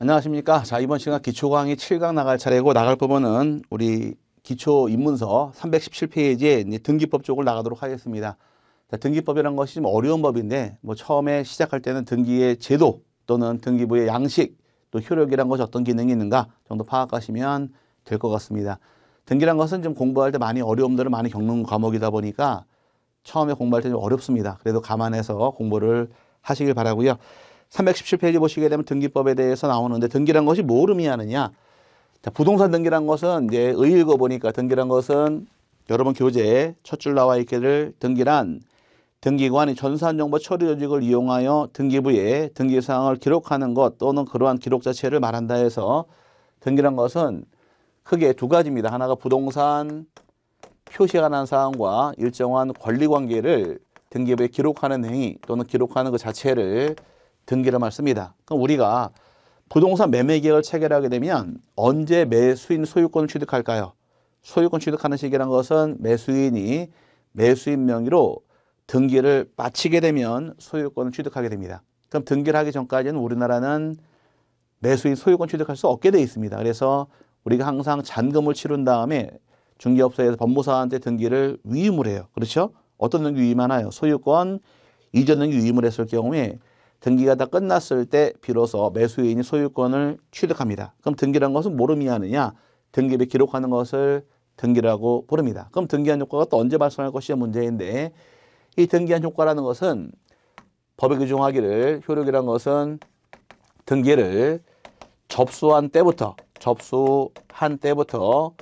안녕하십니까. 자, 이번 시간 기초 강의 7강 나갈 차례고 나갈 부분은 우리 기초 입문서 317페이지에 등기법 쪽을 나가도록 하겠습니다. 자, 등기법이라는 것이 좀 어려운 법인데 뭐 처음에 시작할 때는 등기의 제도 또는 등기부의 양식 또 효력이란 것이 어떤 기능이 있는가 정도 파악하시면 될 것 같습니다. 등기란 것은 좀 공부할 때 많이 어려움들을 많이 겪는 과목이다 보니까 처음에 공부할 때좀 어렵습니다. 그래도 감안해서 공부를 하시길 바라고요. 317페이지 보시게 되면 등기법에 대해서 나오는데 등기란 것이 뭘 의미하느냐. 자, 부동산 등기란 것은 이제 의 읽어보니까 등기란 것은 여러분 교재에 첫 줄 나와 있기를 등기란 등기관이 전산정보 처리 조직을 이용하여 등기부에 등기사항을 기록하는 것 또는 그러한 기록 자체를 말한다 해서 등기란 것은 크게 두 가지입니다. 하나가 부동산 표시가 난 사항과 일정한 권리관계를 등기부에 기록하는 행위 또는 기록하는 그 자체를 등기를 말습니다 그럼 우리가 부동산 매매 계약을 체결하게 되면 언제 매수인 소유권을 취득할까요? 소유권 취득하는 시기란 것은 매수인이 매수인 명의로 등기를 마치게 되면 소유권을 취득하게 됩니다. 그럼 등기를 하기 전까지는 우리나라는 매수인 소유권 취득할 수 없게 돼 있습니다. 그래서 우리가 항상 잔금을 치른 다음에 중개업소에서 법무사한테 등기를 위임을 해요. 그렇죠? 어떤 등기 위임하나요? 소유권 이전 등기 위임을 했을 경우에 등기가 다 끝났을 때 비로소 매수인이 소유권을 취득합니다. 그럼 등기란 것은 뭘 의미하느냐? 등기를 기록하는 것을 등기라고 부릅니다. 그럼 등기한 효과가 또 언제 발생할 것이냐 문제인데 이 등기한 효과라는 것은 법에 규정하기를 효력이란 것은 등기를 접수한 때부터 접수한 때부터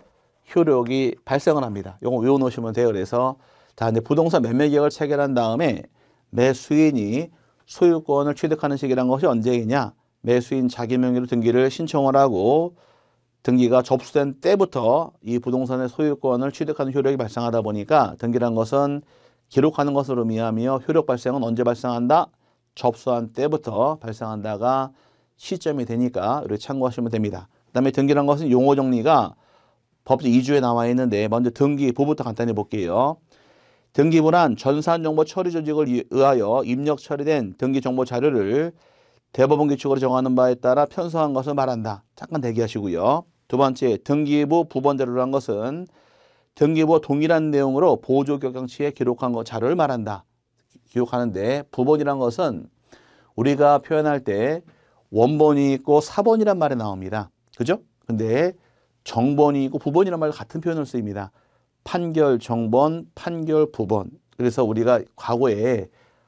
효력이 발생을 합니다. 이거 외워놓으시면 돼요. 그래서 자 이제 부동산 매매계약을 체결한 다음에 매수인이 소유권을 취득하는 시기란 것이 언제이냐? 매수인 자기 명의로 등기를 신청을 하고 등기가 접수된 때부터 이 부동산의 소유권을 취득하는 효력이 발생하다 보니까 등기란 것은 기록하는 것을 의미하며 효력 발생은 언제 발생한다? 접수한 때부터 발생한다가 시점이 되니까 이렇 참고하시면 됩니다. 그 다음에 등기란 것은 용어 정리가 법제 2주에 나와 있는데 먼저 네 등기 부부터 간단히 볼게요. 등기부란 전산정보 처리 조직을 의하여 입력 처리된 등기 정보 자료를 대법원 규칙으로 정하는 바에 따라 편성한 것을 말한다. 잠깐 대기하시고요. 두 번째, 등기부 부본 자료란 것은 등기부와 동일한 내용으로 보조 격정치에 기록한 것 자료를 말한다. 기록하는데 부본이란 것은 우리가 표현할 때 원본이 있고 사본이란 말이 나옵니다. 그죠? 근데 정본이 있고 부본이란 말 같은 표현을 쓰입니다. 판결 정본, 판결 부본. 그래서 우리가 과거에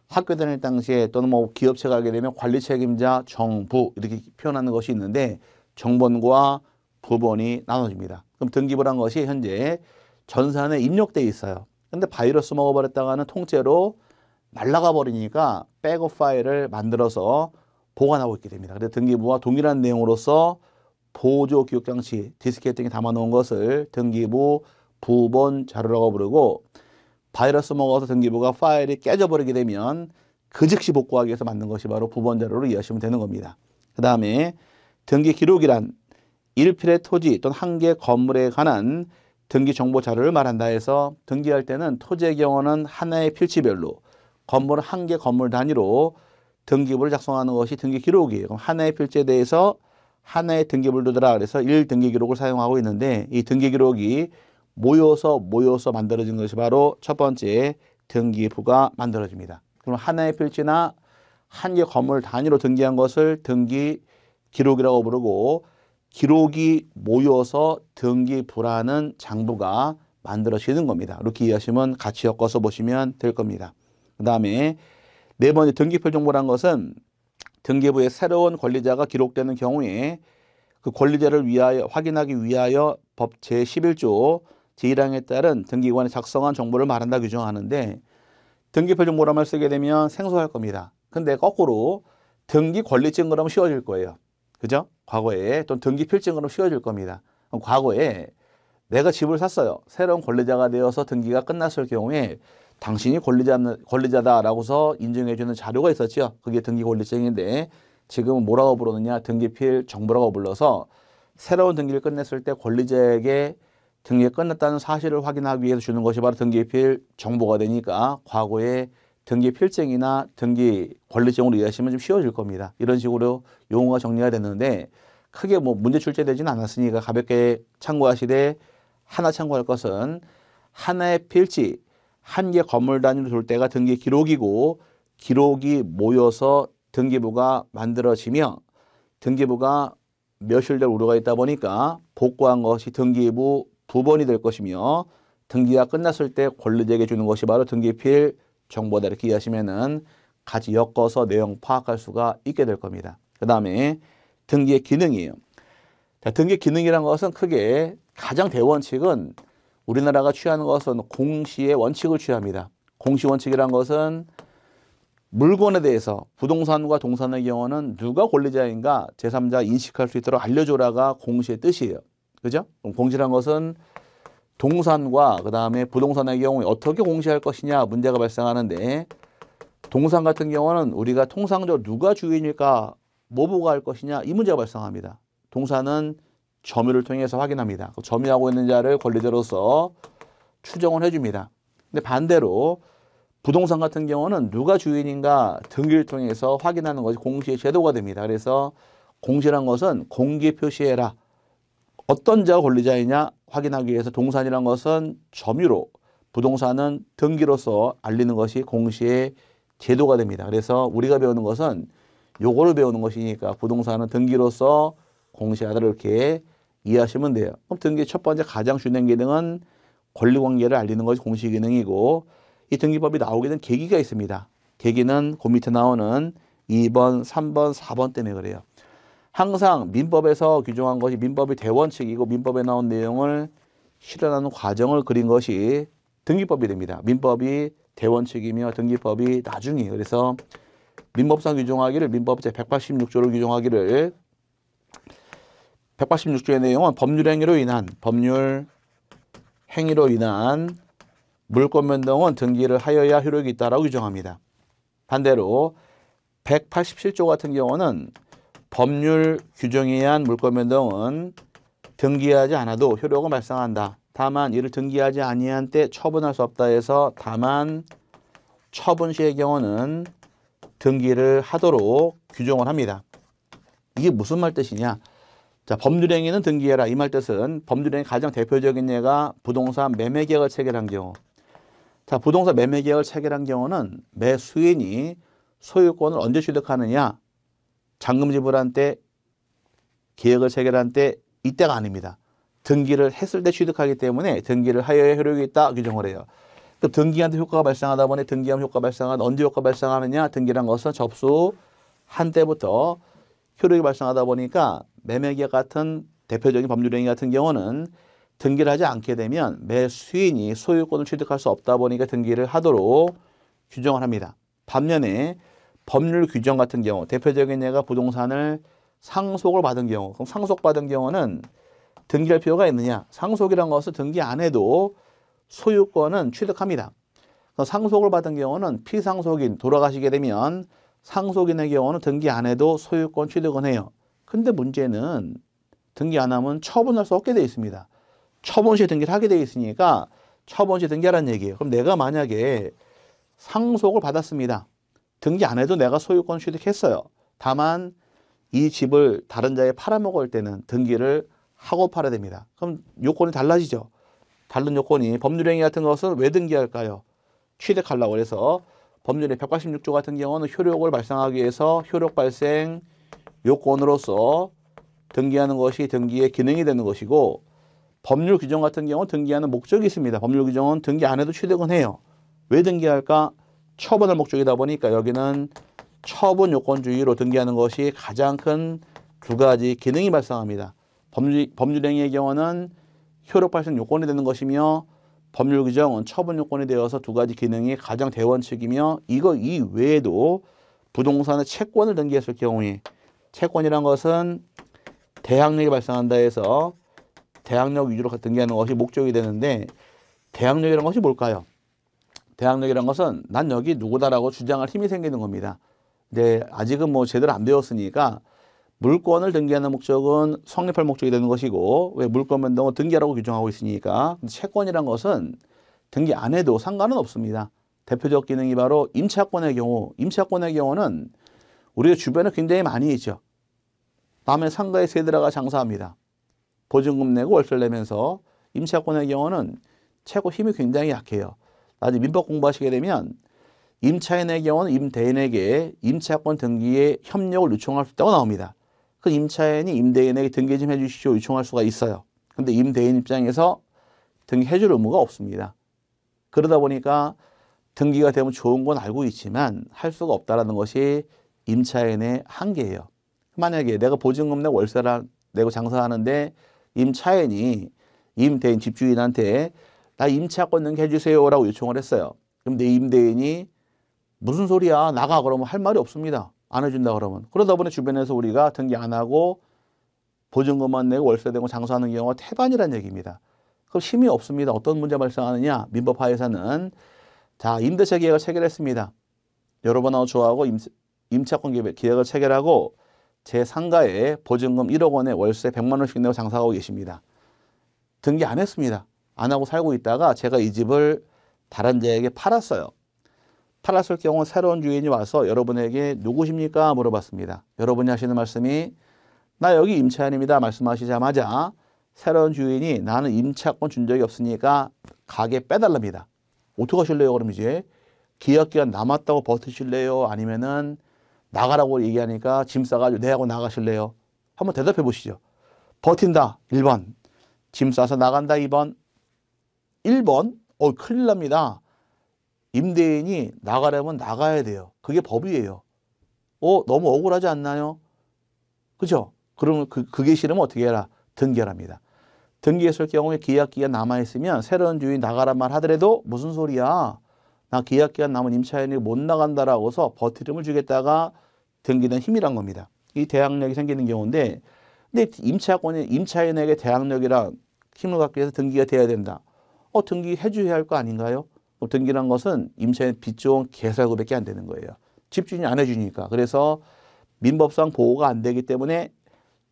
학교 다닐 당시에 또는 뭐 기업체 가게 되면 관리 책임자, 정부 이렇게 표현하는 것이 있는데 정본과 부본이 나눠집니다. 그럼 등기부란 것이 현재 전산에 입력돼 있어요. 근데 바이러스 먹어버렸다가는 통째로 날라가 버리니까 백업 파일을 만들어서 보관하고 있게 됩니다. 그래서 등기부와 동일한 내용으로서 보조 기록 장치 디스켓 등에 담아놓은 것을 등기부 부본 자료라고 부르고 바이러스 먹어서 등기부가 파일이 깨져버리게 되면 그 즉시 복구하기 위해서 만든 것이 바로 부본 자료로 이해하시면 되는 겁니다. 그 다음에 등기 기록이란 일필의 토지 또는 한 개 건물에 관한 등기 정보 자료를 말한다 해서 등기할 때는 토지의 경우는 하나의 필지별로 건물은 한개 건물 단위로 등기부를 작성하는 것이 등기 기록이에요. 그럼 하나의 필지에 대해서 하나의 등기부를 두더라 그래서 일등기 기록을 사용하고 있는데 이 등기 기록이 모여서 모여서 만들어진 것이 바로 첫 번째 등기부가 만들어집니다. 그럼 하나의 필지나 한 개 건물 단위로 등기한 것을 등기 기록이라고 부르고 기록이 모여서 등기부라는 장부가 만들어지는 겁니다. 이렇게 이해하시면 같이 엮어서 보시면 될 겁니다. 그 다음에 네 번째 등기표 정보란 것은 등기부에 새로운 권리자가 기록되는 경우에 그 권리자를 위하여 확인하기 위하여 법 제11조 제1항에 따른 등기관이 작성한 정보를 말한다 규정하는데 등기표 정보란말 쓰게 되면 생소할 겁니다. 근데 거꾸로 등기 권리증 그러면 쉬워질 거예요. 그죠? 과거에 또는 등기 필증 그러면 쉬워질 겁니다. 과거에 내가 집을 샀어요. 새로운 권리자가 되어서 등기가 끝났을 경우에 당신이 권리자, 권리자다라고서 인정해주는 자료가 있었죠. 그게 등기 권리증인데 지금은 뭐라고 부르느냐 등기필 정보라고 불러서 새로운 등기를 끝냈을 때 권리자에게 등기가 끝났다는 사실을 확인하기 위해서 주는 것이 바로 등기필 정보가 되니까 과거에 등기 필증이나 등기 권리증으로 이해하시면 좀 쉬워질 겁니다. 이런 식으로 용어가 정리가 됐는데 크게 뭐 문제 출제되지는 않았으니까 가볍게 참고하시되 하나 참고할 것은 하나의 필지 한 개 건물 단위로 둘 때가 등기 기록이고 기록이 모여서 등기부가 만들어지며 등기부가 몇실될 우려가 있다 보니까 복구한 것이 등기부 두 번이 될 것이며 등기가 끝났을 때 권리자에게 주는 것이 바로 등기필 정보다 이렇게 이해하시면은 같이 엮어서 내용 파악할 수가 있게 될 겁니다. 그 다음에 등기의 기능이에요. 자, 등기 기능이란 것은 크게 가장 대원칙은 우리나라가 취하는 것은 공시의 원칙을 취합니다. 공시 원칙이란 것은 물건에 대해서 부동산과 동산의 경우는 누가 권리자인가 제3자 인식할 수 있도록 알려줘라가 공시의 뜻이에요. 그죠? 그럼 공시란 것은 동산과 그 다음에 부동산의 경우에 어떻게 공시할 것이냐 문제가 발생하는데 동산 같은 경우는 우리가 통상적으로 누가 주인일까 뭐 보고 할 것이냐 이 문제가 발생합니다. 동산은 점유를 통해서 확인합니다. 그 점유하고 있는 자를 권리자로서 추정을 해줍니다. 근데 반대로 부동산 같은 경우는 누가 주인인가 등기를 통해서 확인하는 것이 공시의 제도가 됩니다. 그래서 공시란 것은 공개 표시해라. 어떤 자가 권리자이냐 확인하기 위해서 동산이란 것은 점유로 부동산은 등기로서 알리는 것이 공시의 제도가 됩니다. 그래서 우리가 배우는 것은 요거를 배우는 것이니까 부동산은 등기로서 공시하다 이렇게 이해하시면 돼요. 그럼 등기의 첫 번째 가장 중요한 기능은 권리관계를 알리는 것이 공시 기능이고 이 등기법이 나오게 된 계기가 있습니다. 계기는 그 밑에 나오는 2번, 3번, 4번 때문에 그래요. 항상 민법에서 규정한 것이 민법의 대원칙이고 민법에 나온 내용을 실현하는 과정을 그린 것이 등기법이 됩니다. 민법이 대원칙이며 등기법이 나중이 그래서 민법상 규정하기를 민법 제186조를 규정하기를 186조의 내용은 법률 행위로 인한 법률 행위로 인한 물권 변동은 등기를 하여야 효력이 있다라 규정합니다. 반대로 187조 같은 경우는 법률 규정에 의한 물권 변동은 등기하지 않아도 효력은 발생한다. 다만 이를 등기하지 아니한 때 처분할 수 없다 해서 다만 처분 시의 경우는 등기를 하도록 규정을 합니다. 이게 무슨 말 뜻이냐? 자, 법률행위는 등기해라. 이 말 뜻은 법률행위 가장 대표적인 예가 부동산 매매계약을 체결한 경우. 자, 부동산 매매계약을 체결한 경우는 매 수인이 소유권을 언제 취득하느냐? 잔금 지불한 때, 계약을 체결한 때 이때가 아닙니다. 등기를 했을 때 취득하기 때문에 등기를 하여야 효력이 있다 규정을 해요. 그 등기한테 효과가 발생하다 보니 등기하 효과 발생한 언제 효과 발생하느냐 등기란 것은 접수한 때부터 효력이 발생하다 보니까 매매계 같은 대표적인 법률행위 같은 경우는 등기를 하지 않게 되면 매 수인이 소유권을 취득할 수 없다 보니까 등기를 하도록 규정을 합니다. 반면에 법률 규정 같은 경우 대표적인 예가 부동산을 상속을 받은 경우 그럼 상속받은 경우는 등기할 필요가 있느냐 상속이란 것은 등기 안 해도 소유권은 취득합니다 상속을 받은 경우는 피상속인 돌아가시게 되면 상속인의 경우는 등기 안 해도 소유권 취득은 해요 근데 문제는 등기 안 하면 처분할 수 없게 되어 있습니다 처분 시 등기를 하게 되어 있으니까 처분 시 등기하라는 얘기예요 그럼 내가 만약에 상속을 받았습니다 등기 안 해도 내가 소유권 취득했어요. 다만 이 집을 다른 자에 팔아먹을 때는 등기를 하고 팔아야 됩니다. 그럼 요건이 달라지죠. 다른 요건이 법률행위 같은 것은 왜 등기할까요? 취득하려고 해서 법률의 186조 같은 경우는 효력을 발생하기 위해서 효력 발생 요건으로서 등기하는 것이 등기의 기능이 되는 것이고 법률 규정 같은 경우 는 등기하는 목적이 있습니다. 법률 규정은 등기 안 해도 취득은 해요. 왜 등기할까? 처분을 목적이다 보니까 여기는 처분 요건주의로 등기하는 것이 가장 큰 두 가지 기능이 발생합니다. 법률, 법률행위의 경우는 효력 발생 요건이 되는 것이며 법률 규정은 처분 요건이 되어서 두 가지 기능이 가장 대원칙이며 이거 이외에도 부동산의 채권을 등기했을 경우에 채권이란 것은 대항력이 발생한다 해서 대항력 위주로 등기하는 것이 목적이 되는데 대항력이란 것이 뭘까요? 대학력이란 것은 난 여기 누구다라고 주장할 힘이 생기는 겁니다. 근데 아직은 뭐 제대로 안 배웠으니까 물권을 등기하는 목적은 성립할 목적이 되는 것이고 왜 물권 변동은 등기하라고 규정하고 있으니까 채권이란 것은 등기 안 해도 상관은 없습니다. 대표적 기능이 바로 임차권의 경우 임차권의 경우는 우리가 주변에 굉장히 많이 있죠. 남의 상가에 세 들어가 장사합니다. 보증금 내고 월세를 내면서 임차권의 경우는 최고 힘이 굉장히 약해요. 나중에 민법 공부하시게 되면 임차인의 경우는 임대인에게 임차권 등기에 협력을 요청할 수 있다고 나옵니다. 그 임차인이 임대인에게 등기 좀 해주시오 요청할 수가 있어요. 근데 임대인 입장에서 등기해줄 의무가 없습니다. 그러다 보니까 등기가 되면 좋은 건 알고 있지만 할 수가 없다는 라 것이 임차인의 한계예요. 만약에 내가 보증금 내고 월세를 내고 장사하는데 임차인이 임대인 집주인한테 나 임차권 권능 해주세요라고 요청을 했어요. 그럼 내 임대인이 무슨 소리야 나가 그러면 할 말이 없습니다. 안 해준다 그러면 그러다 보니 주변에서 우리가 등기 안 하고 보증금만 내고 월세 내고 장사하는 경우가 태반이란 얘기입니다. 그럼 힘이 없습니다. 어떤 문제 발생하느냐 민법화에서는 자 임대차 계약을 체결했습니다. 여러 번하고 좋아하고 임차권 계약을 체결하고 제 상가에 보증금 1억 원에 월세 100만 원씩 내고 장사하고 계십니다. 등기 안 했습니다. 안 하고 살고 있다가 제가 이 집을 다른 자에게 팔았어요. 팔았을 경우 새로운 주인이 와서 여러분에게 누구십니까? 물어봤습니다. 여러분이 하시는 말씀이 나 여기 임차인입니다. 말씀하시자마자 새로운 주인이 나는 임차권 준 적이 없으니까 가게 빼달랍니다. 어떡하실래요? 그럼 이제 기약기간 남았다고 버티실래요? 아니면은 나가라고 얘기하니까 짐 싸가지고 내하고 나가실래요? 한번 대답해 보시죠. 버틴다 1번, 짐 싸서 나간다 2번, 1번 어 큰일 납니다. 임대인이 나가려면 나가야 돼요. 그게 법이에요. 어 너무 억울하지 않나요? 그죠? 그러면 그, 그게 싫으면 어떻게 해라? 등기합니다. 등기했을 경우에 계약기간 남아있으면 새로운 주인 나가란 말 하더라도 무슨 소리야? 나 계약기간 남은 임차인이 못 나간다라고서 버티름을 주겠다가 등기는 힘이란 겁니다. 이 대항력이 생기는 경우인데 근데 임차권이 임차인에게 대항력이랑 힘을 갖기 위해서 등기가 돼야 된다. 어, 뭐 등기해 줘야 할 거 아닌가요? 그 등기란 것은 임차인 빚 좋은 계살구밖에 안 되는 거예요. 집주인이 안 해주니까. 그래서 민법상 보호가 안 되기 때문에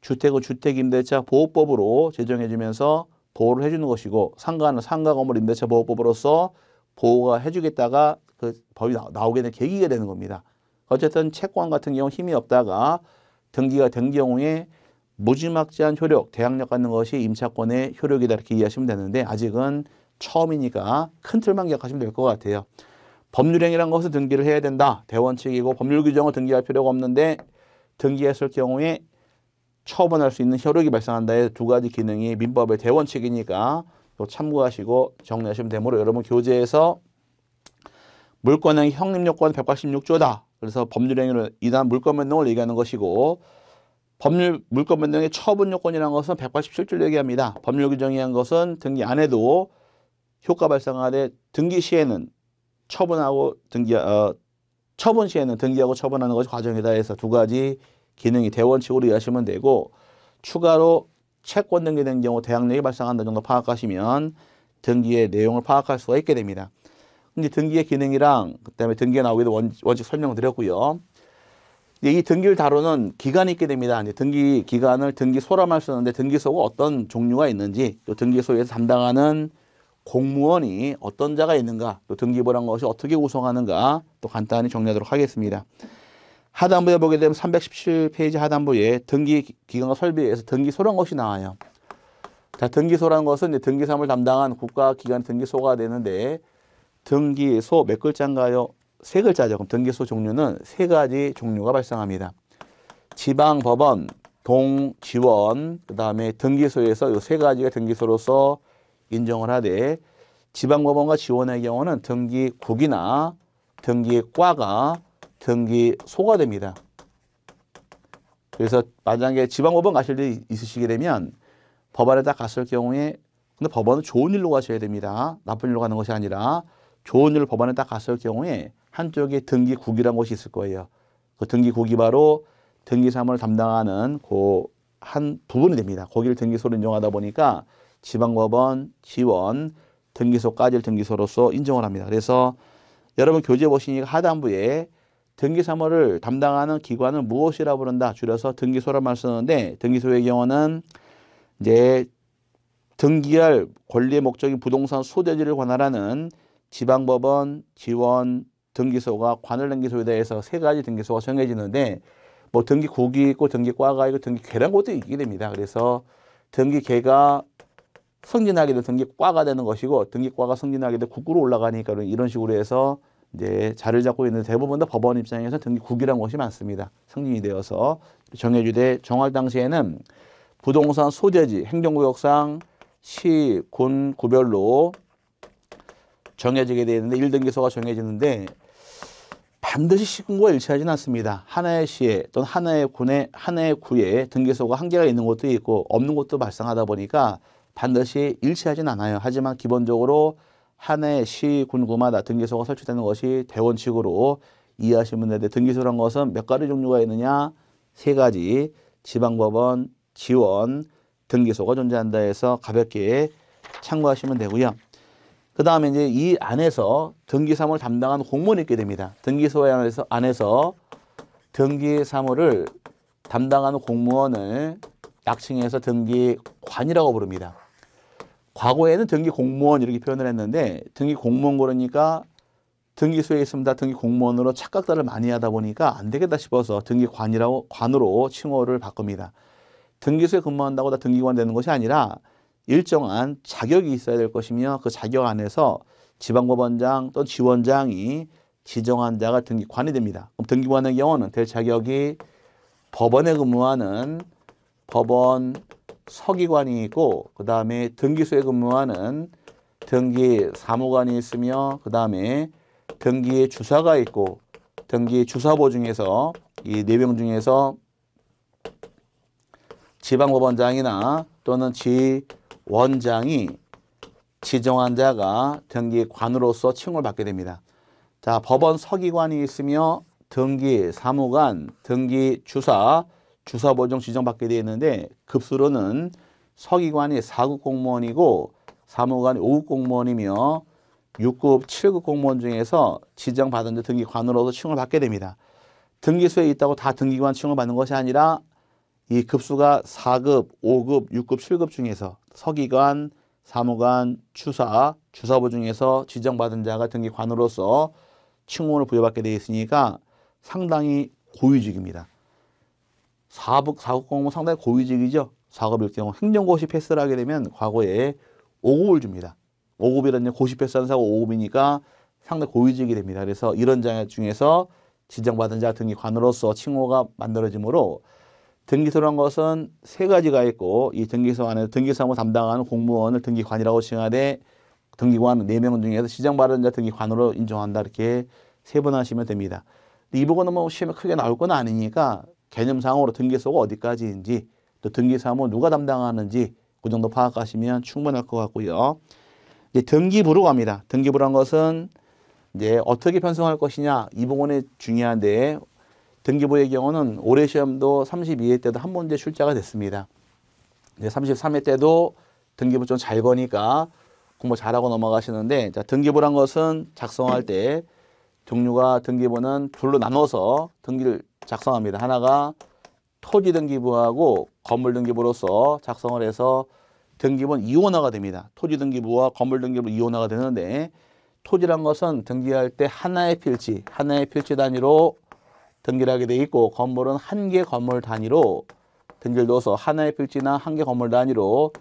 주택은 주택임대차 보호법으로 제정해주면서 보호를 해주는 것이고 상가는 상가 건물 임대차 보호법으로서 보호가 해주겠다가 그 법이 나오게 된 계기가 되는 겁니다. 어쨌든 채권 같은 경우 힘이 없다가 등기가 된 경우에 무지막지한 효력, 대항력 갖는 것이 임차권의 효력이다 이렇게 이해하시면 되는데 아직은 처음이니까 큰 틀만 기억하시면 될 것 같아요. 법률행위란 것을 등기를 해야 된다. 대원칙이고 법률 규정을 등기할 필요가 없는데 등기했을 경우에 처분할 수 있는 효력이 발생한다의 두 가지 기능이 민법의 대원칙이니까 참고하시고 정리하시면 되므로 여러분 교재에서 물권행 형립요건 186조다. 그래서 법률행위는 이단 물권 변동을 얘기하는 것이고 법률 물권 변동의 처분 요건이라는 것은 187조를 얘기합니다. 법률 규정이한 것은 등기 안 해도 효과 발생하되 등기 시에는 처분하고 등기 어, 처분 시에는 등기하고 처분하는 것이 과정이다 해서 두 가지 기능이 대원칙으로 이해하시면 되고 추가로 채권 등기된 경우 대항력이 발생한다 정도 파악하시면 등기의 내용을 파악할 수가 있게 됩니다. 이제 등기의 기능이랑 그다음에 등기에 나오기도 원칙 설명드렸고요. 을이 등기를 다루는 기간이 있게 됩니다. 이제 등기 기간을 등기소라말 쓰는데 등기소가 어떤 종류가 있는지 또 등기소에서 담당하는 공무원이 어떤 자가 있는가 또 등기부란 것이 어떻게 구성하는가 또 간단히 정리하도록 하겠습니다. 하단부에 보게 되면 317페이지 하단부에 등기기관과 설비에서 등기소란 것이 나와요. 자, 등기소라는 것은 이제 등기사무를 담당한 국가기관 등기소가 되는데 등기소 몇 글자인가요? 세 글자죠. 그럼 등기소 종류는 세 가지 종류가 발생합니다. 지방법원, 동지원, 그 다음에 등기소에서 이 세 가지가 등기소로서 인정을 하되 지방법원과 지원의 경우는 등기국이나 등기과가 등기소가 됩니다. 그래서 만약에 지방법원 가실 일이 있으시게 되면 법원에 딱 갔을 경우에 근데 법원은 좋은 일로 가셔야 됩니다. 나쁜 일로 가는 것이 아니라 좋은 일로 법원에 딱 갔을 경우에 한쪽에 등기국이라는 것이 있을 거예요. 그 등기국이 바로 등기사무를 담당하는 그 한 부분이 됩니다. 거기를 등기소로 인정하다 보니까 지방법원 지원 등기소까지 등기소로서 인정을 합니다. 그래서 여러분 교재 보시니까 하단부에 등기사무를 담당하는 기관은 무엇이라 고 부른다? 줄여서 등기소라말 쓰는데 등기소의 경우는 이제 등기할 권리의 목적인 부동산 소재지를 관할하는 지방법원, 지원, 등기소가 관할등기소에 대해서 세 가지 등기소가 정해지는데 뭐 등기국이 있고 등기과가 있고 등기계란는 것도 있게 됩니다. 그래서 등기계가 승진하게 도 등기과가 되는 것이고 등기과가 승진하게 도 국구로 올라가니까 이런 식으로 해서 이제 자를 리 잡고 있는 대부분 다 법원 입장에서 등기국이라는것이 많습니다. 승진이 되어서 정해주되 정할 당시에는 부동산 소재지 행정구역상 시, 군, 구별로 정해지게 되는데 일등기소가 정해지는데 반드시 시군과 일치하지는 않습니다. 하나의 시에 또는 하나의 군에 하나의 구에 등기소가 한계가 있는 것도 있고 없는 것도 발생하다 보니까 반드시 일치하진 않아요. 하지만 기본적으로 한 해 시군구마다 등기소가 설치되는 것이 대원칙으로 이해하시면 되는데 등기소란 것은 몇 가지 종류가 있느냐? 세 가지 지방법원, 지원, 등기소가 존재한다 해서 가볍게 참고하시면 되고요. 그 다음에 이제 이 안에서 등기사무를 담당한 공무원이 있게 됩니다. 등기소 안에서, 안에서 등기사무를 담당하는 공무원을 약칭해서 등기관이라고 부릅니다. 과거에는 등기 공무원 이렇게 표현을 했는데 등기 공무원 그러니까 등기소에 있습니다. 등기 공무원으로 착각들을 많이 하다 보니까 안 되겠다 싶어서 등기관이라고 관으로 칭호를 바꿉니다. 등기소에 근무한다고 다 등기관 되는 것이 아니라 일정한 자격이 있어야 될 것이며 그 자격 안에서 지방법원장 또는 지원장이 지정한 자가 등기관이 됩니다. 그럼 등기관의 경우는 대 자격이 법원에 근무하는 법원 서기관이고 있그 다음에 등기소에 근무하는 등기 사무관이 있으며 그 다음에 등기의 주사가 있고 등기 주사보 중에서 이 네 명 중에서 지방법원장이나 또는 지원장이 지정한 자가 등기관으로서 칭호를 받게 됩니다. 자, 법원 서기관이 있으며 등기 사무관, 등기 주사, 주사 보정 지정받게 되어 있는데 급수로는 서기관이 사급 공무원이고 사무관이 오급 공무원이며 육급칠급 공무원 중에서 지정받은 데 등기관으로서 칭을 받게 됩니다. 등기소에 있다고 다 등기관 칭을 받는 것이 아니라 이 급수가 사급오급육급칠급 중에서 서기관, 사무관, 추사, 주사부 중에서 지정받은 자가 등기관으로서 칭호를 부여받게 되어 있으니까 상당히 고유직입니다. 사업, 사업공무 상당히 고위직이죠. 사업일 경우 행정고시 패스를 하게 되면 과거에 5급을 줍니다. 5급이라는 고시 패스한 사고 5급이니까 상당히 고위직이 됩니다. 그래서 이런 장애 중에서 지정받은 자 등기 관으로서 칭호가 만들어지므로 등기소란 것은 세 가지가 있고 이 등기소 안에 등기사무 담당하는 공무원을 등기관이라고 칭하되 등기관 네명 중에서 지정받은 자 등기관으로 인정한다 이렇게 세분하시면 됩니다. 이 부분은 뭐 시험에 크게 나올 건 아니니까 개념상으로 등기소가 어디까지인지 또 등기사무 누가 담당하는지 그 정도 파악하시면 충분할 것 같고요. 이제 등기부로 갑니다. 등기부란 것은 이제 어떻게 편성할 것이냐 이 부분이 중요한데 등기부의 경우는 올해 시험도 32회 때도 한 문제 출제가 됐습니다. 이제 33회 때도 등기부 좀 잘 거니까 공부 잘하고 넘어가시는데 자, 등기부란 것은 작성할 때 종류가 등기부는 둘로 나눠서 등기를 작성합니다. 하나가 토지 등기부하고 건물 등기부로서 작성을 해서 등기부는 이원화가 됩니다. 토지 등기부와 건물 등기부 이원화가 되는데 토지란 것은 등기할 때 하나의 필지, 하나의 필지 단위로 등기를 하게 돼 있고 건물은 한 개 건물 단위로 등기를 넣어서 하나의 필지나 한 개 건물 단위로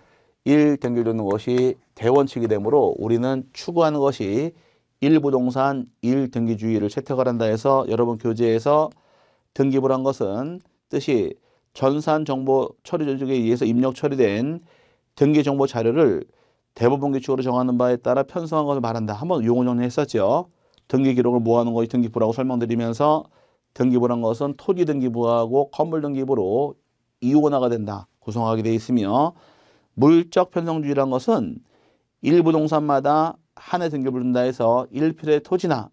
일등기를 넣는 것이 대원칙이 되므로 우리는 추구하는 것이 일부동산 일등기주의를 채택을 한다 해서 여러분 교재에서 등기부란 것은 뜻이 전산정보 처리 조직에 의해서 입력 처리된 등기 정보 자료를 대부분 규칙으로 정하는 바에 따라 편성한 것을 말한다. 한번 용어 정리했었죠. 등기 기록을 모아놓은 것이 등기부라고 설명드리면서 등기부란 것은 토지 등기부하고 건물 등기부로 이원화가 된다. 구성하게 되어 있으며 물적 편성주의란 것은 일부동산마다 한해 등기를 부른다 해서 1필의 토지나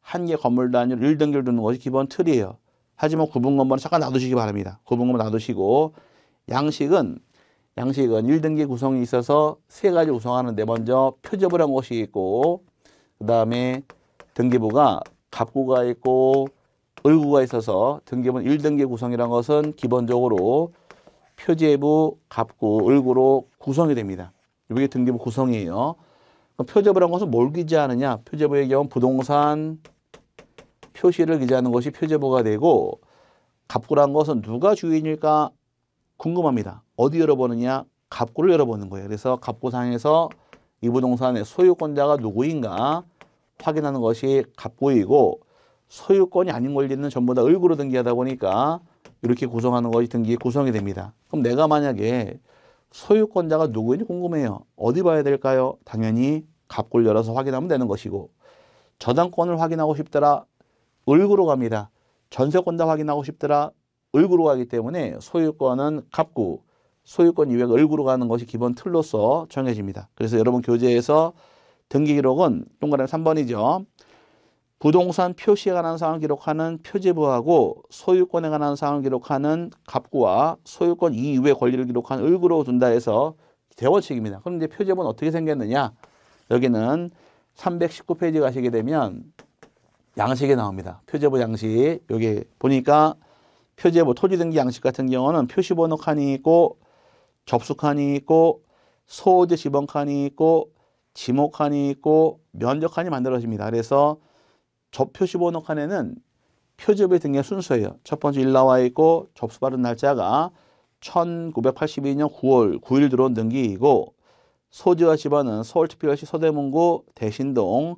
한개 건물 단위로 1등기를 두는 것이 기본 틀이에요. 하지만 구분 건물은 잠깐 놔두시기 바랍니다. 구분 건물 놔두시고 양식은 양식은 1등기 구성이 있어서 세 가지 구성하는데 먼저 표접을 한 것이 있고 그 다음에 등기부가 갑구가 있고 을구가 있어서 등기부는 1등기 구성이란 것은 기본적으로 표제부, 갑구, 을구로 구성이 됩니다. 이게 등기부 구성이에요. 표제부라는 것은 뭘 기재하느냐? 표제부의 경우 부동산 표시를 기재하는 것이 표제부가 되고 갑구란 것은 누가 주인일까 궁금합니다. 어디 열어보느냐? 갑구를 열어보는 거예요. 그래서 갑구상에서 이 부동산의 소유권자가 누구인가 확인하는 것이 갑구이고 소유권이 아닌 권리는 전부 다 을구로 등기하다 보니까 이렇게 구성하는 것이 등기 구성이 됩니다. 그럼 내가 만약에 소유권자가 누구인지 궁금해요. 어디 봐야 될까요? 당연히 갑골 열어서 확인하면 되는 것이고 저당권을 확인하고 싶더라 을구로 갑니다. 전세권 다 확인하고 싶더라 을구로 가기 때문에 소유권은 갑구 소유권 이외가 을구로 가는 것이 기본 틀로서 정해집니다. 그래서 여러분 교재에서 등기기록은 동그라미 3번이죠. 부동산 표시에 관한 사항을 기록하는 표제부하고 소유권에 관한 사항을 기록하는 갑구와 소유권 이외의 권리를 기록한 을구로 둔다 해서 대원칙입니다. 그럼 이제 표제부는 어떻게 생겼느냐? 여기는 319페이지 가시게 되면 양식이 나옵니다. 표제부 양식. 여기 보니까 표제부 토지 등기 양식 같은 경우는 표시번호 칸이 있고 접수 칸이 있고 소재 지번 칸이 있고 지목 칸이 있고 면적 칸이 만들어집니다. 그래서 접표시번호 칸에는 표제부 등의 순서예요. 첫 번째 일 나와 있고 접수받은 날짜가 1982년 9월 9일 들어온 등기이고 소지와 집안은 서울특별시 서대문구 대신동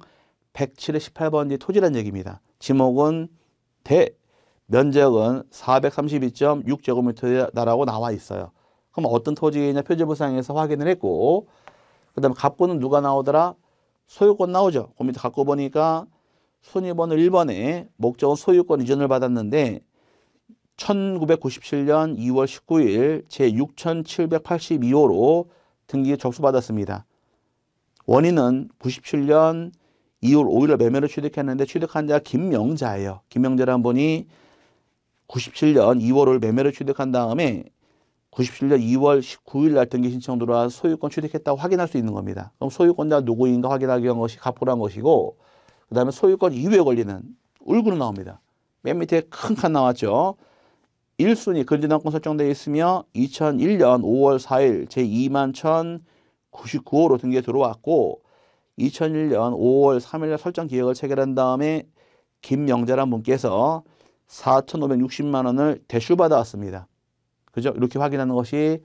1 0 7에 18번지 토지란 얘기입니다. 지목은 대, 면적은 432.6제곱미터에 고 나와 있어요. 그럼 어떤 토지냐 표제부상에서 확인을 했고 그 다음에 갑구는 누가 나오더라? 소유권 나오죠. 그 밑에 갖고 보니까 순위번호 1번에 목적은 소유권 이전을 받았는데 1997년 2월 19일 제6782호로 등기에 접수받았습니다. 원인은 97년 2월 5일에 매매를 취득했는데 취득한 자 김명자예요. 김명자란 분이 97년 2월을 매매를 취득한 다음에 97년 2월 19일 날 등기 신청 들어와 소유권 취득했다고 확인할 수 있는 겁니다. 그럼 소유권자 누구인가 확인하기 위한 것이 가포란 것이고 그 다음에 소유권 이외에 걸리는 울구로 나옵니다. 맨 밑에 큰 칸 나왔죠. 1순위 근저당권 설정되어 있으며 2001년 5월 4일 제2만 1099호로 등기에 들어왔고 2001년 5월 3일 설정 기획을 체결한 다음에 김명재란 분께서 4,560만 원을 대출받아왔습니다. 그죠? 이렇게 확인하는 것이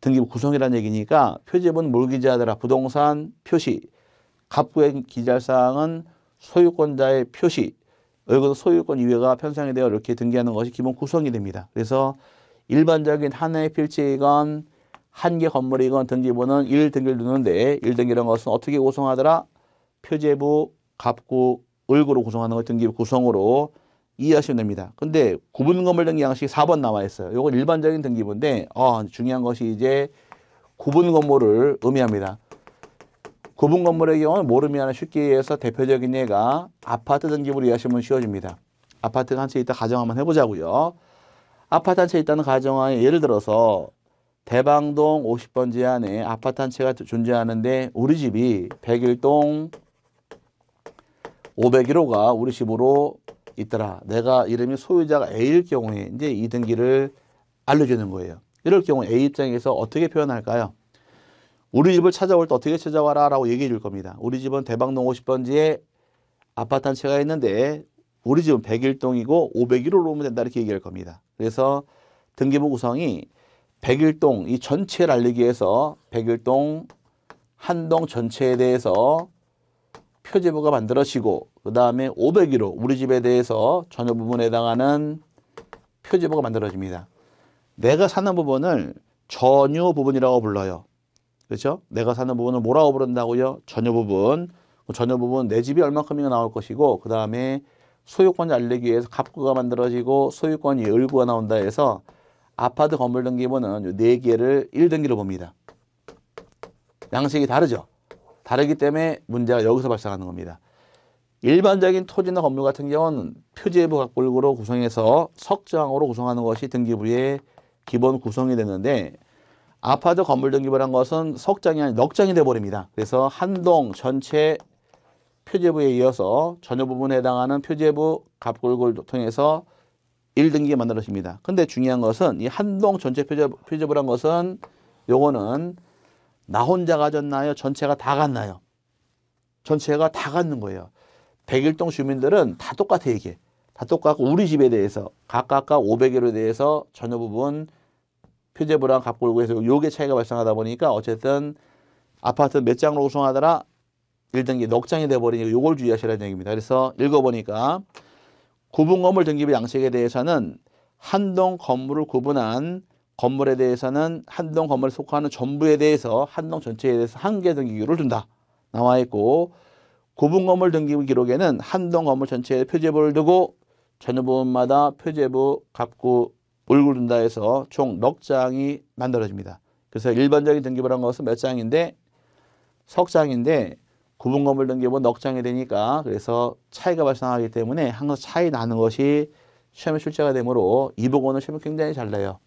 등기부 구성이라는 얘기니까 표제본 물기자들아 부동산 표시, 갑부의 기잘사항은 소유권자의 표시, 의료권 소유권 이외가 편성이 되어 이렇게 등기하는 것이 기본 구성이 됩니다. 그래서 일반적인 한해 필지이건 한 개 건물이건 등기부는 일등기를 두는데 일등기란 것은 어떻게 구성하더라? 표제부, 갑구, 을구로 구성하는 것 등기부 구성으로 이해하시면 됩니다. 근데 구분 건물 등기 양식 4번 나와 있어요. 이건 일반적인 등기부인데 어, 중요한 것이 이제 구분 건물을 의미합니다. 구분 건물의 경우는 모름이나 쉽게 의해서 대표적인 예가 아파트 등기부를 이해하시면 쉬워집니다. 아파트 한채 있다 가정 한번 해보자고요. 아파트 한채 있다는 가정하에 예를 들어서 대방동 50번 지안에 아파트 한 채가 존재하는데 우리 집이 101동 501호가 우리 집으로 있더라. 내가 이름이 소유자가 A일 경우에 이제 이 등기를 알려주는 거예요. 이럴 경우 A 입장에서 어떻게 표현할까요? 우리 집을 찾아올 때 어떻게 찾아와라 라고 얘기해 줄 겁니다. 우리 집은 대방동 50번지에 아파트 한 채가 있는데 우리 집은 101동이고 501호로 오면 된다 이렇게 얘기할 겁니다. 그래서 등기부 구성이 101동 이 전체를 알리기 위해서 101동 한 동 전체에 대해서 표제부가 만들어지고 그 다음에 501호 우리 집에 대해서 전혀 부분에 해당하는 표제부가 만들어집니다. 내가 사는 부분을 전유 부분이라고 불러요. 그렇죠? 내가 사는 부분을 뭐라고 부른다고요? 전유 부분. 그 전유 부분 내 집이 얼마큼이나 나올 것이고 그 다음에 소유권을 알리기 위해서 갑구가 만들어지고 소유권이 을구가 나온다 해서 아파트 건물 등기부는 4개를 1등기로 봅니다. 양식이 다르죠. 다르기 때문에 문제가 여기서 발생하는 겁니다. 일반적인 토지나 건물 같은 경우는 표제부 각골구로 구성해서 석장으로 구성하는 것이 등기부의 기본 구성이 되는데 아파트 건물 등기부란 것은 석 장이 아닌 넉 장이 돼버립니다. 그래서 한동 전체 표제부에 이어서 전혀 부분에 해당하는 표제부 갑골골 통해서 1등기 만들어집니다. 근데 중요한 것은 이 한동 전체 표제, 표제부란 것은 요거는 나 혼자 가졌나요? 전체가 다 갔나요? 전체가 다 갖는 거예요. 백일동 주민들은 다 똑같아 이게. 다 똑같고 우리 집에 대해서 각각 500여로 대해서 전혀 부분 표제부랑 갖고 오고 해서 요게 차이가 발생하다 보니까 어쨌든 아파트 몇 장으로 구성하더라 1등기 넉 장이 돼버리니까 요걸 주의하시라는 얘기입니다. 그래서 읽어보니까 구분 건물 등기부 양식에 대해서는 한동 건물을 구분한 건물에 대해서는 한동 건물에 속하는 전부에 대해서 한동 전체에 대해서 한 개 등기부를 둔다 나와 있고 구분 건물 등기부 기록에는 한동 건물 전체에 표제부를 두고 전유 부분마다 표제부, 갖고 울고른다 해서 총 넉 장이 만들어집니다. 그래서 일반적인 등기부라는 것은 몇 장인데 석 장인데 구분 건물 등기부는 넉 장이 되니까 그래서 차이가 발생하기 때문에 항상 차이 나는 것이 시험에 출제가 되므로 이 부분은 시험에 굉장히 잘 내요.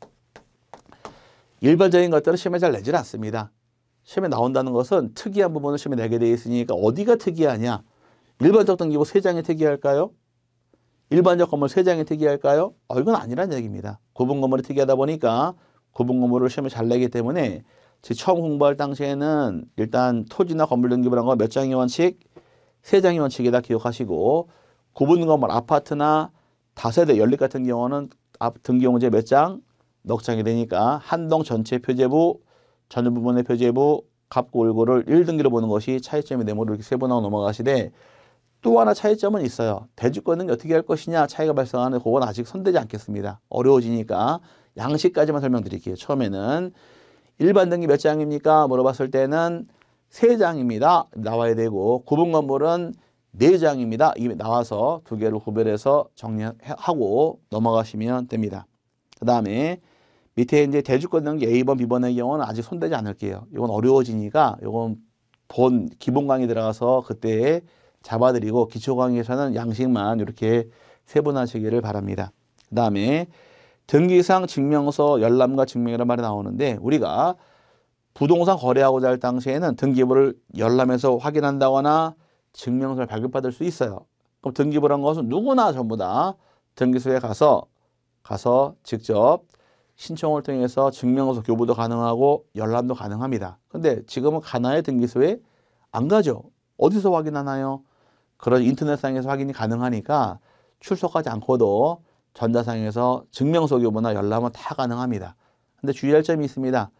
일반적인 것들은 시험에 잘 내질 않습니다. 시험에 나온다는 것은 특이한 부분을 시험에 내게 되어 있으니까 어디가 특이하냐? 일반적 등기부 세장이 특이할까요? 일반적 건물 세장이 특이할까요? 어, 이건 아니란 얘기입니다. 구분 건물이 특이하다 보니까 구분 건물을 시험에 잘 내기 때문에 제 처음 공부할 당시에는 일단 토지나 건물 등기부 란건몇 장의 원칙? 세 장의 원칙이다 기억하시고 구분 건물 아파트나 다세대 연립 같은 경우는 등기용제 몇 장? 넉 장이 되니까 한동 전체 표제부, 전유 부분의 표제부, 갑고 얼굴을 1등기로 보는 것이 차이점이 되므로 이렇게 세번하고 넘어가시되 또 하나 차이점은 있어요. 대주권은 어떻게 할 것이냐 차이가 발생하는 그건 아직 손대지 않겠습니다. 어려워지니까 양식까지만 설명드릴게요. 처음에는 일반 등기 몇 장입니까? 물어봤을 때는 세장입니다 나와야 되고 구분 건물은 네장입니다 이게 나와서 두 개를 구별해서 정리하고 넘어가시면 됩니다. 그 다음에 밑에 이제 대주권 등기 A번, B번의 경우는 아직 손대지 않을게요. 이건 어려워지니까 이건 본 기본 강의 들어가서 그때에 잡아드리고 기초 강의에서는 양식만 이렇게 세분하시기를 바랍니다. 그 다음에 등기상 증명서 열람과 증명이란 말이 나오는데 우리가 부동산 거래하고자 할 당시에는 등기부를 열람해서 확인한다거나 증명서를 발급받을 수 있어요. 그럼 등기부란 것은 누구나 전부 다 등기소에 가서 가서 직접 신청을 통해서 증명서 교부도 가능하고 열람도 가능합니다. 근데 지금은 가나의 등기소에 안 가죠. 어디서 확인하나요? 그런 인터넷상에서 확인이 가능하니까 출석하지 않고도 전자상에서 증명서 교부나 열람은 다 가능합니다. 근데 주의할 점이 있습니다.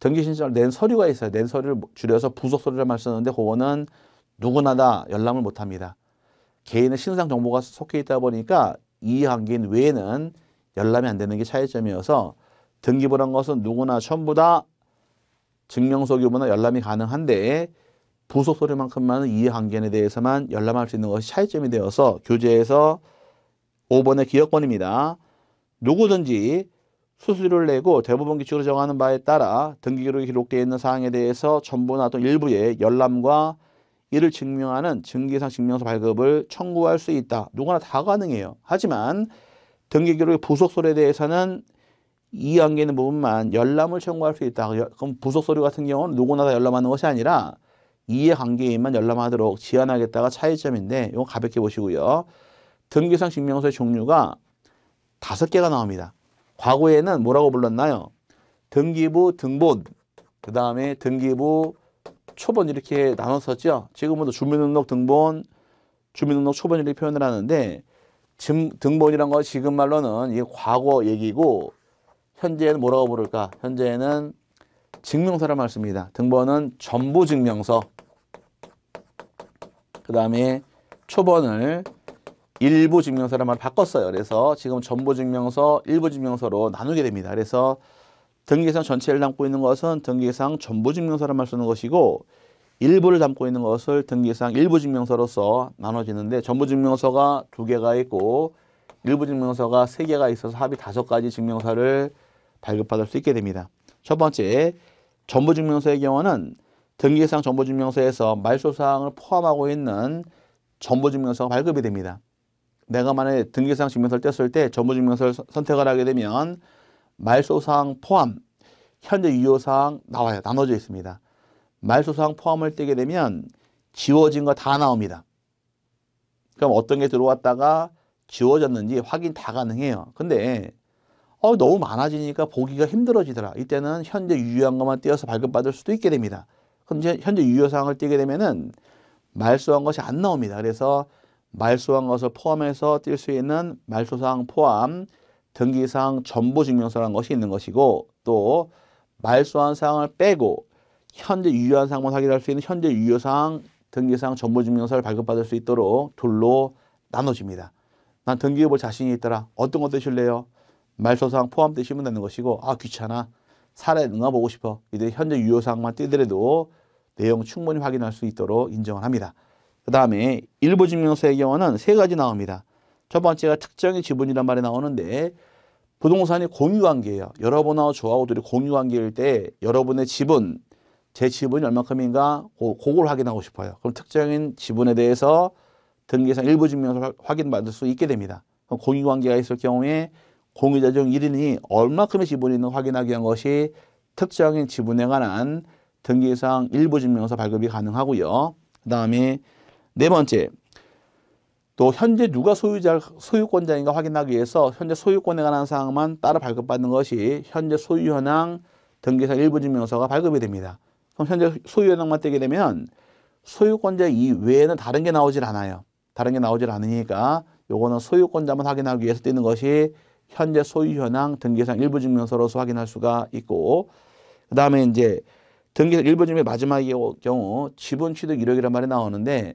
등기 신청을 낸 서류가 있어요. 낸 서류를 뭐 줄여서 부속 서류를말 쓰는데 그거는 누구나 다 열람을 못합니다. 개인의 신상 정보가 속해 있다 보니까 이해관계인 외에는 열람이 안 되는 게 차이점이어서 등기부란 것은 누구나 전부 다 증명서 교부나 열람이 가능한데 부속 소리만큼만 이해 한계에 대해서만 열람할 수 있는 것이 차이점이 되어서 교재에서 5번의 기억권입니다. 누구든지 수수료를 내고 대부분 기초으로 정하는 바에 따라 등기기록에 기록되어 있는 사항에 대해서 전부나 또 일부의 열람과 이를 증명하는 증기상 증명서 발급을 청구할 수 있다. 누구나 다 가능해요. 하지만 등기기록의 부속소리에 대해서는 이 관계 있는 부분만 열람을 청구할 수 있다. 그럼 부속소리 같은 경우는 누구나 다 열람하는 것이 아니라 이해관계인만 열람하도록 지한하겠다가 차이점인데 이거 가볍게 보시고요. 등기상 증명서의 종류가 다섯 개가 나옵니다. 과거에는 뭐라고 불렀나요? 등기부 등본, 그 다음에 등기부 초본 이렇게 나눴었죠. 지금부터 주민등록 등본, 주민등록 초본 이렇게 표현을 하는데 등, 등본이란 거 지금 말로는 이게 과거 얘기고 현재는 뭐라고 부를까? 현재는 증명서라 말씀입니다. 등본은 전부 증명서. 그 다음에 초번을 일부 증명서란 말 바꿨어요. 그래서 지금 전부 증명서, 일부 증명서로 나누게 됩니다. 그래서 등기상 전체를 담고 있는 것은 등기상 전부 증명서란 말 쓰는 것이고 일부를 담고 있는 것을 등기상 일부 증명서로서 나눠지는데 전부 증명서가 두 개가 있고 일부 증명서가 세 개가 있어서 합이 다섯 가지 증명서를 발급받을 수 있게 됩니다. 첫 번째, 전부 증명서의 경우는 등기상 정보증명서에서 말소사항을 포함하고 있는 정보증명서가 발급이 됩니다. 내가 만약에 등기상 증명서를 뗐을 때 정보증명서를 선택을 하게 되면 말소사항 포함, 현재 유효사항 나와요. 나눠져 있습니다. 말소사항 포함을 떼게 되면 지워진 거 다 나옵니다. 그럼 어떤 게 들어왔다가 지워졌는지 확인 다 가능해요. 근데 어, 너무 많아지니까 보기가 힘들어지더라. 이때는 현재 유효한 것만 떼어서 발급받을 수도 있게 됩니다. 현재, 현재 유효사항을 띄게 되면은 말소한 것이 안 나옵니다. 그래서 말소한 것을 포함해서 뛸수 있는 말소사항 포함 등기사항 전부 증명서라는 것이 있는 것이고 또 말소한 사항을 빼고 현재 유효한 사항만 확인할 수 있는 현재 유효사항 등기사항 전부 증명서를 발급받을 수 있도록 둘로 나눠집니다. 난 등기해 볼 자신이 있더라. 어떤 것 드실래요? 말소사항 포함 되시면 되는 것이고 아 귀찮아. 사례 응가보고 싶어. 이제 현재 유효사항만 띄더라도 내용 충분히 확인할 수 있도록 인정을 합니다. 그 다음에 일부 증명서의 경우는 세 가지 나옵니다. 첫 번째가 특정의 지분이란 말이 나오는데 부동산이 공유관계예요. 여러분하고 저하고들이 공유관계일 때 여러분의 지분, 제 지분이 얼만큼인가 그걸 확인하고 싶어요. 그럼 특정인 지분에 대해서 등기상 일부 증명서를 확인받을 수 있게 됩니다. 그럼 공유관계가 있을 경우에 공유자 중 1인이 얼만큼의 지분이 있는 확인하기 위한 것이 특정인 지분에 관한 등기상 일부 증명서 발급이 가능하고요. 그 다음에 네 번째, 또 현재 누가 소유자 소유권자인가 확인하기 위해서 현재 소유권에 관한 사항만 따로 발급받는 것이 현재 소유 현황 등기상 일부 증명서가 발급이 됩니다. 그럼 현재 소유 현황만 떼게 되면 소유권자 이외에는 다른 게 나오질 않아요. 다른 게 나오질 않으니까 요거는 소유권자만 확인하기 위해서 떼는 것이 현재 소유 현황 등기상 일부 증명서로서 확인할 수가 있고 그 다음에 이제 등기사 1번 중의 마지막 경우 지분 취득 이력이란 말이 나오는데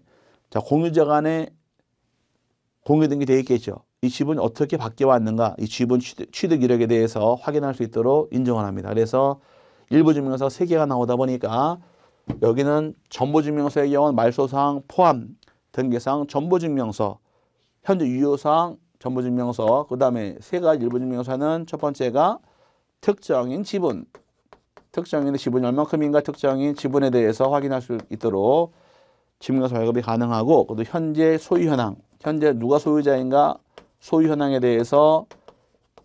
자 공유자 간에 공유등기 되어 있겠죠. 이 지분이 어떻게 바뀌어 왔는가 이 지분 취득, 취득 이력에 대해서 확인할 수 있도록 인정을 합니다. 그래서 일부 증명서 세개가 나오다 보니까 여기는 전보증명서의 경우는 말소사항 포함 등기상 전보증명서 현재 유효사항 전보증명서 그 다음에 세 가지 일부증명서는 첫 번째가 특정인 지분 특정인의 지분이 얼마큼인가 특정인 지분에 대해서 확인할 수 있도록 지분가서 발급이 가능하고 그것도 현재 소유 현황, 현재 누가 소유자인가 소유 현황에 대해서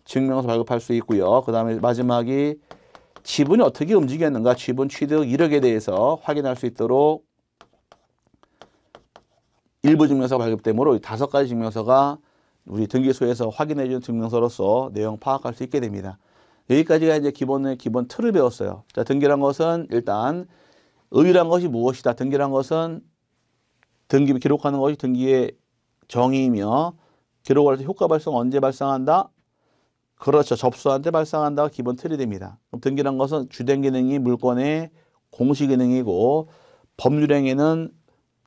증명서 발급할 수 있고요. 그 다음에 마지막이 지분이 어떻게 움직였는가 지분 취득 이력에 대해서 확인할 수 있도록 일부 증명서 발급되므로 다섯 가지 증명서가 우리 등기소에서 확인해준 증명서로서 내용 파악할 수 있게 됩니다. 여기까지가 이제 기본의 기본 틀을 배웠어요. 자, 등기란 것은 일단 의유란 것이 무엇이다. 등기란 것은 등기 기록하는 것이 등기의 정의이며 기록을 할때 효과 발생 언제 발생한다? 그렇죠. 접수한때 발생한다가 기본 틀이 됩니다. 그럼 등기란 것은 주된 기능이 물건의 공시 기능이고 법률행위는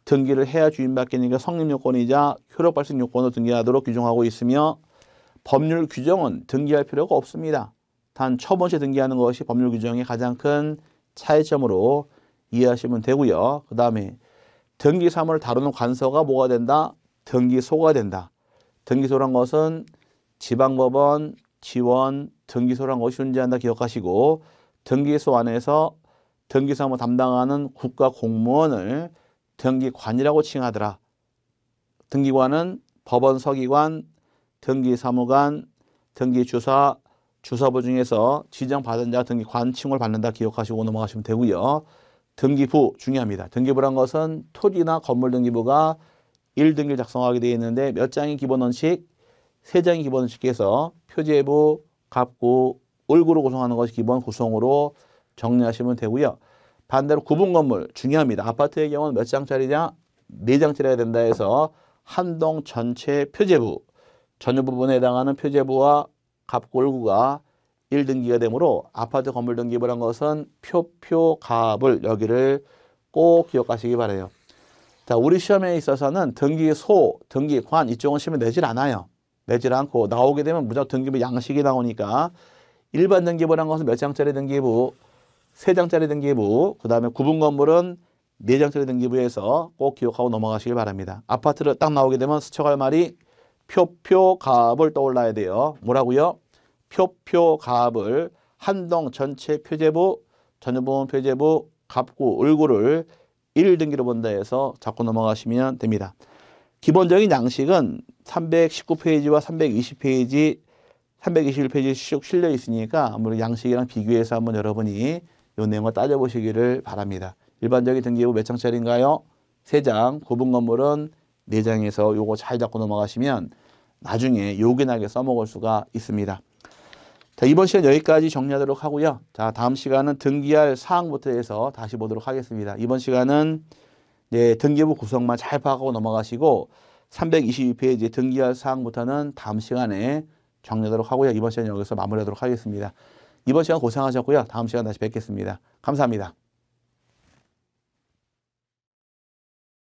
등기를 해야 주인받기니까 성립 요건이자 효력 발생 요건으로 등기하도록 규정하고 있으며 법률 규정은 등기할 필요가 없습니다. 단 초본시 등기하는 것이 법률 규정의 가장 큰 차이점으로 이해하시면 되고요. 그 다음에 등기 사무를 다루는 관서가 뭐가 된다? 등기소가 된다. 등기소란 것은 지방법원, 지원, 등기소란 것이 존재한다 기억하시고 등기소 안에서 등기사무 담당하는 국가공무원을 등기관이라고 칭하더라. 등기관은 법원 서기관, 등기사무관, 등기주사, 주사부 중에서 지정받은 자 등기 관칭을 받는다 기억하시고 넘어가시면 되고요. 등기부 중요합니다. 등기부란 것은 토지나 건물 등기부가 1등기를 작성하게 되어 있는데 몇장이 기본 원칙? 3장이 기본 원칙에서 표제부, 갑구, 올구로 구성하는 것이 기본 구성으로 정리하시면 되고요. 반대로 구분 건물 중요합니다. 아파트의 경우는 몇 장짜리냐? 4장짜리가 된다 해서 한 동 전체 표제부, 전유 부분에 해당하는 표제부와 갑골구가 1등기가 되므로 아파트 건물 등기부란 것은 표표 갑을 여기를 꼭 기억하시기 바래요. 자, 우리 시험에 있어서는 등기소, 등기관 이쪽은 시험에 내질 않아요. 내질 않고 나오게 되면 무조건 등기부 양식이 나오니까 일반 등기부란 것은 몇 장짜리 등기부, 세 장짜리 등기부, 그 다음에 구분 건물은 네 장짜리 등기부에서 꼭 기억하고 넘어가시길 바랍니다. 아파트를 딱 나오게 되면 스쳐갈 말이 표표 갑을 떠올라야 돼요. 뭐라고요? 표표가압을 한동 전체 표제부, 전유보험 표제부, 갑구, 을구를 1등기로 본다 해서 잡고 넘어가시면 됩니다. 기본적인 양식은 319페이지와 320페이지, 321페이지 쭉 실려 있으니까 아무래도 양식이랑 비교해서 한번 여러분이 요 내용을 따져보시기를 바랍니다. 일반적인 등기부 몇 장짜리인가요? 3장, 고분 건물은 4장에서 요거 잘 잡고 넘어가시면 나중에 요긴하게 써먹을 수가 있습니다. 자, 이번 시간 여기까지 정리하도록 하고요. 자, 다음 시간은 등기할 사항부터 해서 다시 보도록 하겠습니다. 이번 시간은 예, 등기부 구성만 잘 파악하고 넘어가시고 322페이지 등기할 사항부터는 다음 시간에 정리하도록 하고요. 이번 시간 여기서 마무리하도록 하겠습니다. 이번 시간 고생하셨고요. 다음 시간 다시 뵙겠습니다. 감사합니다.